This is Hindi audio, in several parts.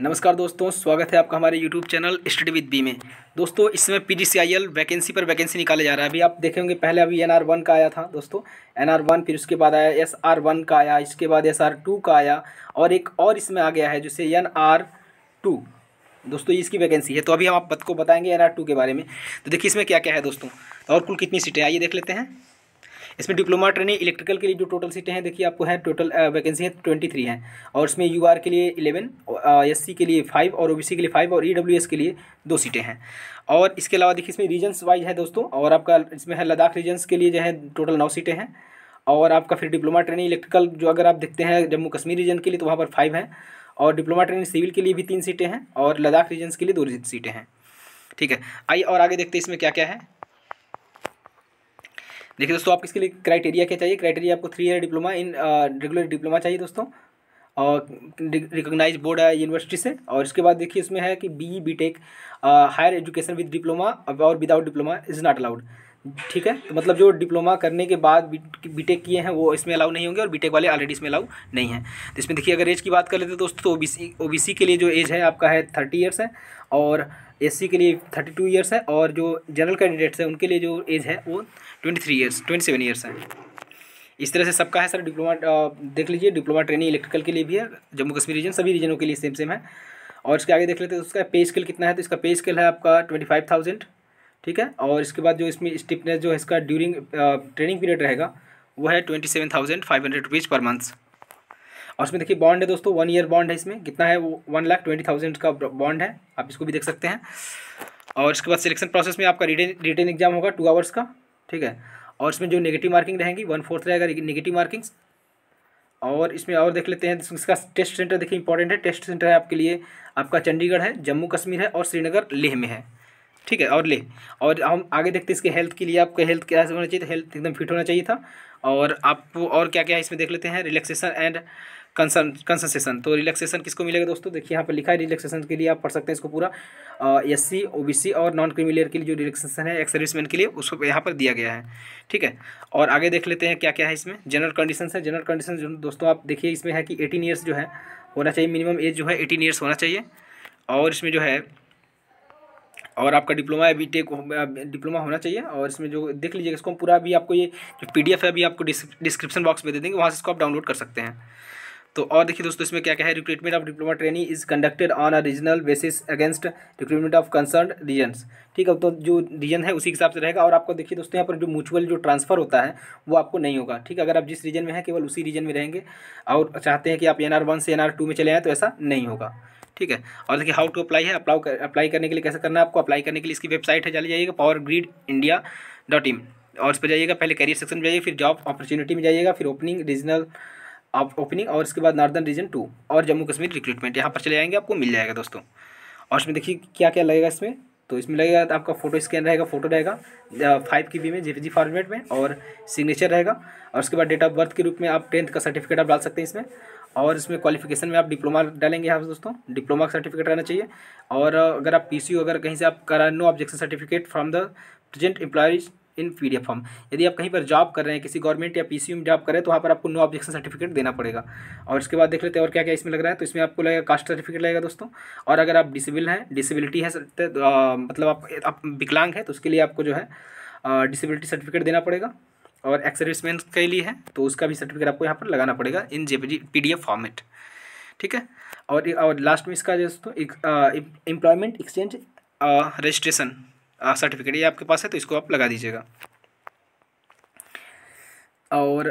नमस्कार दोस्तों स्वागत है आपका हमारे YouTube channel study with B में दोस्तों इसमें पी वैकेंसी पर वैकेंसी निकाले जा रहा है अभी आप देखे होंगे पहले अभी एन आर वन का आया था दोस्तों एन आर वन फिर उसके बाद आया एस आर वन का आया इसके बाद एस आर टू का आया और एक और इसमें आ गया है जिसे एन आर टू दोस्तों इसकी वैकेंसी है तो अभी हम आपको बताएंगे एन आर टू के बारे में तो देखिए इसमें क्या क्या है दोस्तों और कुल कितनी सीटें आइए देख लेते हैं इसमें डिप्लोमा ट्रेनिंग इलेक्ट्रिकल के लिए जो टोटल सीटें हैं देखिए आपको है टोटल वैकेंसी है ट्वेंटी थ्री हैं और इसमें यू आर के लिए इलेवन एस सी के लिए फाइव और ओ बी सी के लिए फाइव और ई डब्ल्यू एस के लिए दो सीटें हैं और इसके अलावा देखिए इसमें रीजन्स वाइज है दोस्तों और आपका इसमें है लद्दाख रीजन्स के लिए जो है टोटल नौ सीटें हैं और आपका फिर डिप्लोमा ट्रेनिंग इलेक्ट्रिकल जो अगर आप देखते हैं जम्मू कश्मीर रीजन के लिए तो वहाँ पर फाइव हैं और डिप्लोमा ट्रेनिंग सिविल के लिए भी तीन सीटें हैं और लद्दाख रीजन्स के लिए दो सीटें हैं ठीक है आइए और आगे देखते हैं इसमें क्या क्या है देखिए दोस्तों आप इसके लिए क्राइटेरिया क्या चाहिए क्राइटेरिया आपको three year diploma in regular diploma चाहिए दोस्तों और रिकोगनाइज बोर्ड है यूनिवर्सिटी से और इसके बाद देखिए इसमें है कि B E B Tech higher education with diploma और without diploma is not allowed ठीक है तो मतलब जो डिप्लोमा करने के बाद बी टेक किए हैं वो इसमें अलाउ नहीं होंगे और बीटेक वाले ऑलरेडी इसमें अलाउ नहीं है तो इसमें देखिए अगर एज की बात कर लेते हैं दोस्तों तो बी सी के लिए जो एज है आपका है थर्टी ईयर्स है और एससी के लिए थर्टी टू ईयर्स है और जो जनरल कैंडिडेट्स हैं उनके लिए जो एज है वो twenty three years twenty seven years है इस तरह से सबका है सर डिप्लोमा देख लीजिए डिप्लोमा ट्रेनिंग इलेक्ट्रिकल के लिए भी है जम्मू कश्मीर रीजन सभी रीजनों के लिए सेम सेम है और इसके आगे देख लेते हैं उसका पे स्केल कितना है तो इसका पे स्केल है आपका ट्वेंटी फाइव थाउजेंड ठीक है और इसके बाद जो इसमें स्टिफनेस जो है इसका ड्यूरिंग ट्रेनिंग पीरियड रहेगा वो है twenty seven thousand five hundred rupees per month और उसमें देखिए बॉन्ड है दोस्तों वन ईयर बॉन्ड है इसमें कितना है वो वन लाख ट्वेंटी थाउजेंड का बॉन्ड है आप इसको भी देख सकते हैं और इसके बाद सिलेक्शन प्रोसेस में आपका रिटेन रिटेन एग्जाम होगा टू आवर्स का ठीक है और इसमें जो नेगेटिव मार्किंग रहेंगी वन फोर्थ रहेगा नेगेटिव मार्किंग्स और इसमें और देख लेते हैं इसका टेस्ट सेंटर देखिए इंपॉर्टेंट है टेस्ट सेंटर है आपके लिए आपका चंडीगढ़ है जम्मू कश्मीर है और श्रीनगर लेह में है ठीक है और ले और हम आगे देखते हैं इसके हेल्थ के लिए आपको हेल्थ क्या होना चाहिए तो हेल्थ एकदम फिट होना चाहिए था और आपको और क्या क्या है इसमें देख लेते हैं रिलैक्सेशन एंड कंसन कंसनसेशन तो रिलैक्सेशन किसको मिलेगा दोस्तों देखिए यहाँ पर लिखा है रिलैक्सेशन के लिए आप पढ़ सकते हैं इसको पूरा S C O B C और नॉन क्रिमिलियर के लिए जो रिलैक्सेशन है एक्स सर्विसमैन के लिए उसको यहाँ पर दिया गया है ठीक है और आगे देख लेते हैं क्या क्या है इसमें जनरल कंडीशन है जनरल कंडीशन दोस्तों आप देखिए इसमें है कि एटीन ईयर्स जो है होना चाहिए मिनिमम एज जो है एटीन ईयर्स होना चाहिए और इसमें जो है और आपका डिप्लोमा भी टेक डिप्लोमा होना चाहिए और इसमें जो देख लीजिएगा इसको हम पूरा अभी आपको ये जो पी है अभी आपको डिस्क्रिप्शन बॉक्स में दे देंगे वहाँ से इसको आप डाउनलोड कर सकते हैं तो और देखिए दोस्तों इसमें क्या क्या है recruitment of diploma training is conducted on a regional basis against recruitment of concern regions ठीक है तो जो रीजन है उसी हिसाब से रहेगा और आपको देखिए दोस्तों यहाँ पर जो म्यूचुअल जो ट्रांसफर होता है वो आपको नहीं होगा ठीक है अगर आप जिस रीजन में हैं केवल उसी रीजन में रहेंगे और चाहते हैं कि आप एन आर वन से एन आर टू में चले आएँ तो ऐसा नहीं होगा ठीक है और देखिए हाउ टू अप्लाई है अप्लाई कर, अप्लाई करने के लिए कैसे करना है आपको अप्लाई करने के लिए इसकी वेबसाइट है चले जाइएगा power grid India dot in और इस पर जाइएगा पहले करियर सेक्शन में जाइए फिर जॉब अपॉर्चुनिटी में जाइएगा फिर ओपनिंग रीजनल आप ओपनिंग और इसके बाद नॉर्दर्न रीजन टू और जम्मू कश्मीर रिक्रूटमेंट यहाँ पर चले जाएंगे आपको मिल जाएगा दोस्तों और इसमें देखिए क्या क्या लगेगा इसमें तो इसमें लगेगा तो आपका फोटो स्कैन रहेगा फोटो रहेगा फाइव के बी में जेपीजी फॉर्मेट में और सिग्नेचर रहेगा और उसके बाद डेट ऑफ बर्थ के रूप में आप टेंथ का सर्टिफिकेट आप डाल सकते हैं इसमें और इसमें क्वालिफिकेशन में आप डिप्लोमा डालेंगे यहाँ पर दोस्तों डिप्लोमा का सर्टिफिकेट रहना चाहिए और अगर आप पी अगर कहीं से आप करा no objection certificate from the present employers in P form यदि आप कहीं पर जॉब कर रहे हैं किसी गवर्नमेंट या पी में जॉब कर रहे हैं तो वहाँ पर आपको नो ऑब्जेक्शन सर्टिफिकेट देना पड़ेगा और इसके बाद देख लेते हैं और क्या क्या इसमें लग रहा है तो इसमें आपको लगेगा कास्ट सर्टिफिकेट लगेगा दोस्तों और अगर आप डिसेबल हैं डिसेबिलिटी है तो, मतलब आप, आप विकलांग है तो उसके लिए आपको जो है डिसेबिलिटी सर्टिफिकेट देना पड़ेगा और एक्सरिसमेंट के लिए है तो उसका भी सर्टिफिकेट आपको यहाँ पर लगाना पड़ेगा इन जे पी फॉर्मेट ठीक है और और लास्ट में इसका दोस्तों एक एम्प्लॉयमेंट एक्सचेंज रजिस्ट्रेशन सर्टिफिकेट ये आपके पास है तो इसको आप लगा दीजिएगा और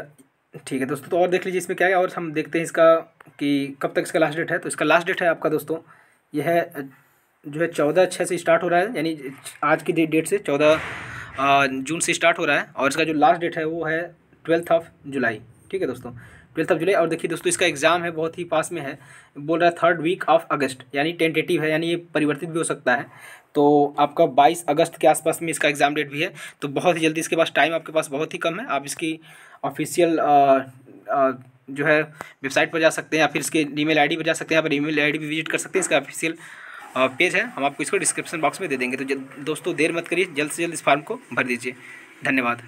ठीक है दोस्तों तो और देख लीजिए इसमें क्या है और हम देखते हैं इसका कि कब तक इसका लास्ट डेट है तो इसका लास्ट डेट है आपका दोस्तों यह है जो है चौदह छः से स्टार्ट हो रहा है यानी आज की डेट से चौदह जून से स्टार्ट हो रहा है और इसका जो लास्ट डेट है वो है ट्वेल्थ ऑफ जुलाई ठीक है दोस्तों ट्वेल्थ ऑफ जुलाई और देखिए दोस्तों इसका एग्ज़ाम है बहुत ही पास में है बोल रहा है थर्ड वीक ऑफ अगस्त यानी टेंटेटिव है यानी ये परिवर्तित भी हो सकता है तो आपका 22 अगस्त के आसपास में इसका एग्ज़ाम डेट भी है तो बहुत ही जल्दी इसके पास टाइम आपके पास बहुत ही कम है आप इसकी ऑफिशियल जो है वेबसाइट पर जा सकते हैं या फिर इसके आई डी पर जा सकते हैं यहाँ पर आई डी भी विजिट कर सकते हैं इसका ऑफिशियल पेज है हम आपको इसको डिस्क्रिप्शन बॉक्स में दे देंगे तो दोस्तों देर मत करिए जल्द से जल्द इस फॉर्म को भर दीजिए धन्यवाद